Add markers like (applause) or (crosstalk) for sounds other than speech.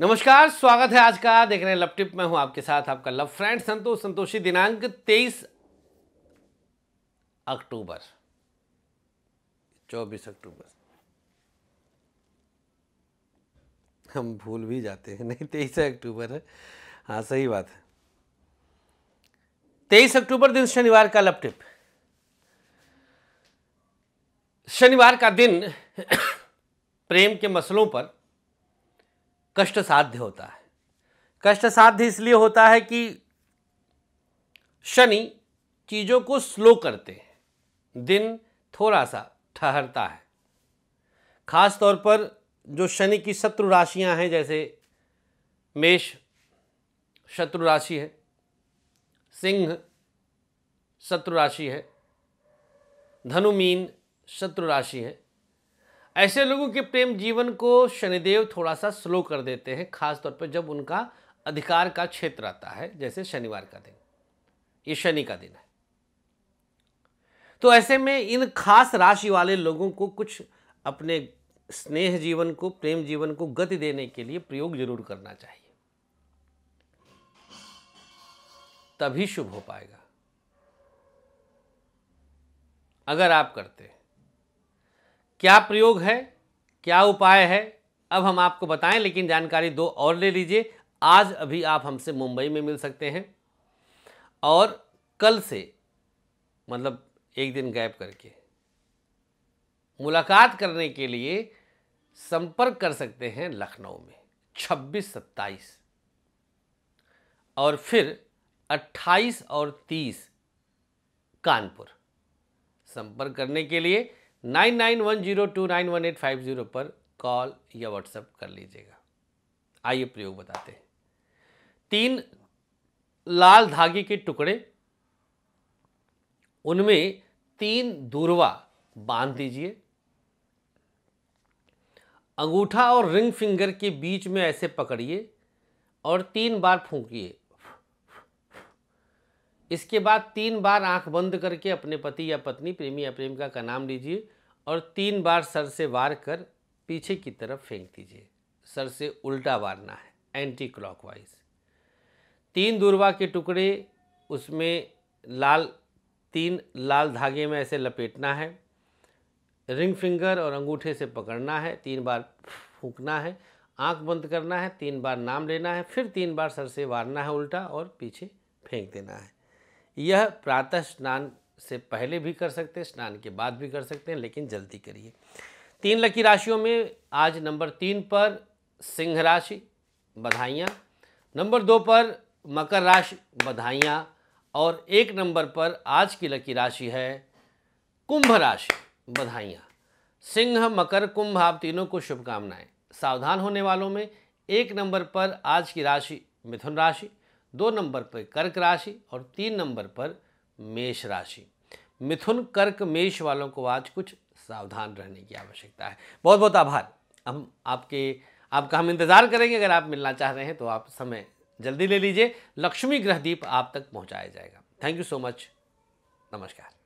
नमस्कार स्वागत है आज का देख रहे हैं लपटिप में हूं आपके साथ आपका लव फ्रेंड संतोष संतोषी दिनांक 23 अक्टूबर 24 अक्टूबर हम भूल भी जाते हैं नहीं तेईस अक्टूबर है हाँ सही बात है तेईस अक्टूबर दिन शनिवार का लपटिप शनिवार का दिन (coughs) प्रेम के मसलों पर कष्ट साध्य होता है कष्ट साध्य इसलिए होता है कि शनि चीज़ों को स्लो करते हैं दिन थोड़ा सा ठहरता है खास तौर पर जो शनि की शत्रु राशियां हैं जैसे मेष शत्रु राशि है सिंह शत्रु राशि है धनु मीन शत्रु राशि है ऐसे लोगों के प्रेम जीवन को शनिदेव थोड़ा सा स्लो कर देते हैं खासतौर पर जब उनका अधिकार का क्षेत्र आता है जैसे शनिवार का दिन ये शनि का दिन है तो ऐसे में इन खास राशि वाले लोगों को कुछ अपने स्नेह जीवन को प्रेम जीवन को गति देने के लिए प्रयोग जरूर करना चाहिए तभी शुभ हो पाएगा अगर आप करते हैं क्या प्रयोग है क्या उपाय है अब हम आपको बताएं लेकिन जानकारी दो और ले लीजिए आज अभी आप हमसे मुंबई में मिल सकते हैं और कल से मतलब एक दिन गैप करके मुलाकात करने के लिए संपर्क कर सकते हैं लखनऊ में 26 27 और फिर 28 और 30 कानपुर संपर्क करने के लिए nine nine one zero two nine one eight five zero पर कॉल या व्हाट्सएप कर लीजिएगा आइए प्रयोग बताते हैं तीन लाल धागे के टुकड़े उनमें तीन दूरवा बांध दीजिए अंगूठा और रिंग फिंगर के बीच में ऐसे पकड़िए और तीन बार फूंकिए इसके बाद तीन बार आंख बंद करके अपने पति या पत्नी प्रेमी या प्रेमिका का नाम लीजिए और तीन बार सर से वार कर पीछे की तरफ फेंक दीजिए सर से उल्टा वारना है एंटी क्लॉकवाइज तीन दूरवा के टुकड़े उसमें लाल तीन लाल धागे में ऐसे लपेटना है रिंग फिंगर और अंगूठे से पकड़ना है तीन बार फूकना है आंख बंद करना है तीन बार नाम लेना है फिर तीन बार सर से वारना है उल्टा और पीछे फेंक देना है यह प्रातः स्नान से पहले भी कर सकते हैं स्नान के बाद भी कर सकते हैं लेकिन जल्दी करिए तीन लकी राशियों में आज नंबर तीन पर सिंह राशि बधाइयाँ नंबर दो पर मकर राशि बधाइयाँ और एक नंबर पर आज की लकी राशि है कुंभ राशि बधाइयाँ सिंह मकर कुंभ आप तीनों को शुभकामनाएं सावधान होने वालों में एक नंबर पर आज की राशि मिथुन राशि दो नंबर पर कर्क राशि और तीन नंबर पर मेष राशि मिथुन कर्क मेष वालों को आज कुछ सावधान रहने की आवश्यकता है बहुत बहुत आभार हम आपके आपका हम इंतज़ार करेंगे अगर आप मिलना चाह रहे हैं तो आप समय जल्दी ले लीजिए लक्ष्मी ग्रहदीप आप तक पहुंचाया जाएगा थैंक यू सो मच नमस्कार